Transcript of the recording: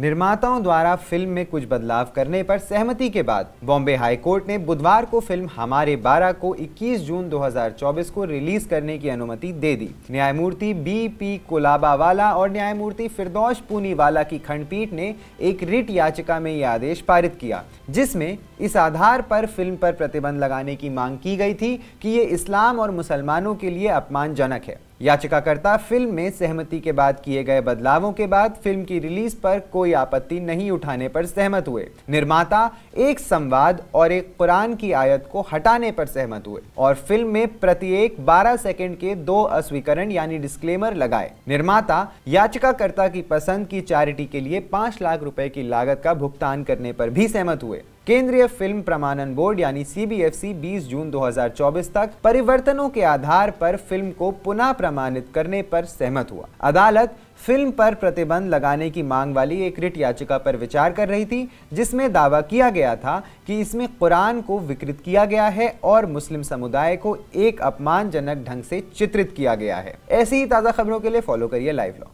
निर्माताओं द्वारा फिल्म में कुछ बदलाव करने पर सहमति के बाद बॉम्बे हाई कोर्ट ने बुधवार को फिल्म हमारे 12 को 21 जून 2024 को रिलीज करने की अनुमति दे दी न्यायमूर्ति बी पी कोलाबावाला और न्यायमूर्ति फिरदौश वाला की खंडपीठ ने एक रिट याचिका में यह आदेश पारित किया जिसमें इस आधार पर फिल्म पर प्रतिबंध लगाने की मांग की गई थी कि ये इस्लाम और मुसलमानों के लिए अपमानजनक है याचिकाकर्ता फिल्म में सहमति के बाद किए गए बदलावों के बाद फिल्म की रिलीज पर कोई आपत्ति नहीं उठाने पर सहमत हुए निर्माता एक संवाद और एक कुरान की आयत को हटाने पर सहमत हुए और फिल्म में प्रत्येक 12 सेकंड के दो अस्वीकरण यानी डिस्क्लेमर लगाए निर्माता याचिकाकर्ता की पसंद की चैरिटी के लिए पांच लाख रुपए की लागत का भुगतान करने पर भी सहमत हुए केंद्रीय फिल्म प्रमाणन बोर्ड यानी सीबीएफसी 20 जून 2024 तक परिवर्तनों के आधार पर फिल्म को पुनः प्रमाणित करने पर सहमत हुआ अदालत फिल्म पर प्रतिबंध लगाने की मांग वाली एक रिट याचिका पर विचार कर रही थी जिसमें दावा किया गया था कि इसमें कुरान को विकृत किया गया है और मुस्लिम समुदाय को एक अपमानजनक ढंग से चित्रित किया गया है ऐसी ही ताज़ा खबरों के लिए फॉलो करिए लाइव लॉ